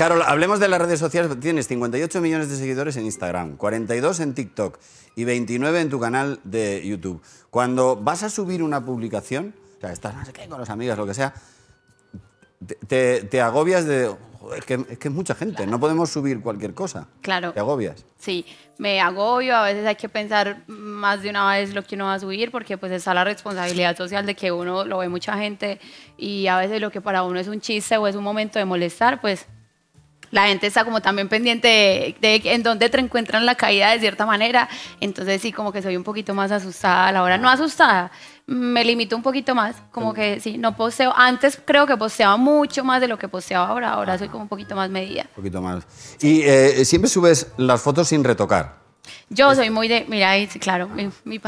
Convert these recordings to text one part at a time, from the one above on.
Claro, hablemos de las redes sociales. Tienes 58 millones de seguidores en Instagram, 42 en TikTok y 29 en tu canal de YouTube. Cuando vas a subir una publicación, o sea, estás con las amigas, lo que sea, te, agobias de... es, que, es mucha gente, no podemos subir cualquier cosa. Claro. Te agobias. Sí, me agobio, a veces hay que pensar más de una vez lo que uno va a subir porque pues está la responsabilidad social de que uno lo ve mucha gente y a veces lo que para uno es un chiste o es un momento de molestar, pues la gente está como también pendiente de, en dónde te encuentran la caída de cierta manera. Entonces sí, como que soy un poquito más asustada a la hora. No asustada, me limito un poquito más. Como que sí, no poseo. Antes creo que poseaba mucho más de lo que posteaba ahora. Ahora soy como un poquito más medida. Un poquito más. Y eh, siempre subes las fotos sin retocar. Yo soy muy de, mira, claro, mi, mi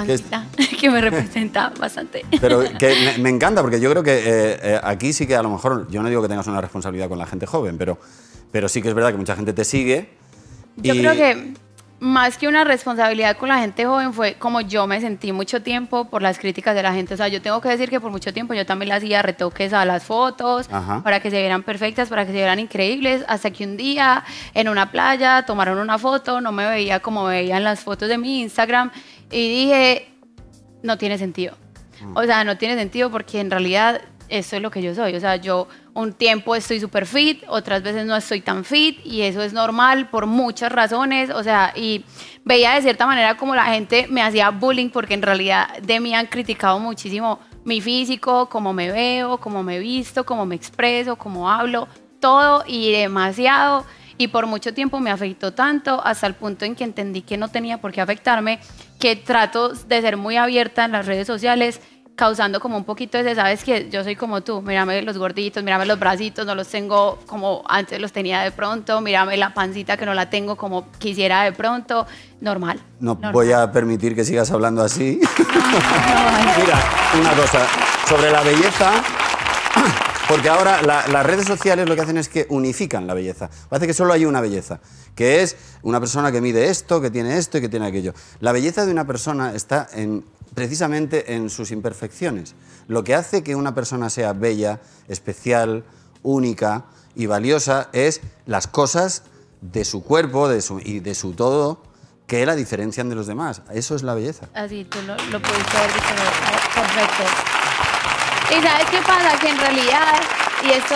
que me representa bastante. Pero que me, encanta, porque yo creo que eh, eh, aquí sí que a lo mejor, yo no digo que tengas una responsabilidad con la gente joven, pero, pero sí que es verdad que mucha gente te sigue. Yo creo que más que una responsabilidad con la gente joven fue como yo me sentí mucho tiempo por las críticas de la gente. O sea, yo tengo que decir que por mucho tiempo yo también le hacía retoques a las fotos para que se vieran perfectas, para que se vieran increíbles, hasta que un día en una playa tomaron una foto, no me veía como veían las fotos de mi Instagram y dije, no tiene sentido. Mm. O sea, no tiene sentido porque en realidad eso es lo que yo soy. O sea, yo un tiempo estoy súper fit, otras veces no estoy tan fit y eso es normal por muchas razones. O sea, y veía de cierta manera como la gente me hacía bullying porque en realidad de mí han criticado muchísimo mi físico, cómo me veo, cómo me visto, cómo me expreso, cómo hablo, todo y demasiado y por mucho tiempo me afectó tanto hasta el punto en que entendí que no tenía por qué afectarme, que trato de ser muy abierta en las redes sociales, causando como un poquito ese, sabes que yo soy como tú, mírame los gorditos, mírame los bracitos, no los tengo como antes los tenía de pronto, mírame la pancita que no la tengo como quisiera de pronto, normal. No voy a permitir que sigas hablando así. Mira, una cosa, sobre la belleza porque ahora las redes sociales lo que hacen es que unifican la belleza. Parece que solo hay una belleza, que es una persona que mide esto, que tiene esto y que tiene aquello. La belleza de una persona está en, precisamente en sus imperfecciones. Lo que hace que una persona sea bella, especial, única y valiosa es las cosas de su cuerpo de su, y de su todo que la diferencian de los demás. Eso es la belleza. Así, tú lo, lo puedes perfecto. Y sabes qué pasa, que en realidad, y esto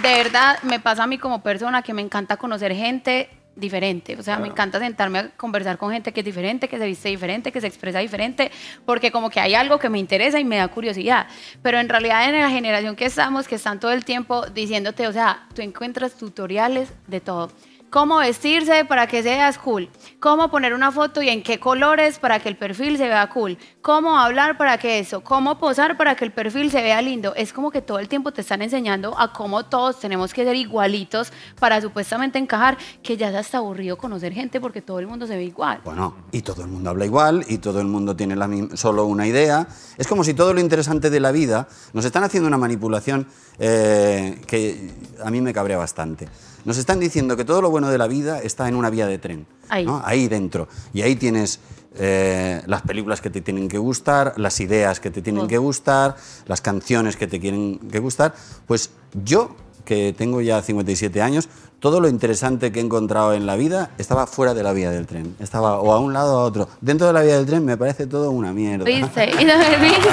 de verdad me pasa a mí como persona, que me encanta conocer gente diferente, o sea, me encanta sentarme a conversar con gente que es diferente, que se viste diferente, que se expresa diferente, porque como que hay algo que me interesa y me da curiosidad, pero en realidad en la generación que estamos, que están todo el tiempo diciéndote, o sea, tú encuentras tutoriales de todo, cómo vestirse para que seas cool, cómo poner una foto y en qué colores para que el perfil se vea cool, cómo hablar para que eso, cómo posar para que el perfil se vea lindo. Es como que todo el tiempo te están enseñando a cómo todos tenemos que ser igualitos para supuestamente encajar, que ya es hasta aburrido conocer gente porque todo el mundo se ve igual. Bueno, y todo el mundo habla igual y todo el mundo tiene la solo una idea. Es como si todo lo interesante de la vida nos están haciendo una manipulación eh, que a mí me cabrea bastante. Nos están diciendo que todo lo bueno de la vida está en una vía de tren, ahí, dentro. Y ahí tienes eh, las películas que te tienen que gustar, las ideas que te tienen oh. que gustar, las canciones que te quieren que gustar. Pues yo, que tengo ya 57 años, todo lo interesante que he encontrado en la vida estaba fuera de la vía del tren. Estaba o a un lado o a otro. Dentro de la vía del tren me parece todo una mierda. ¿Viste? ¿Y viste?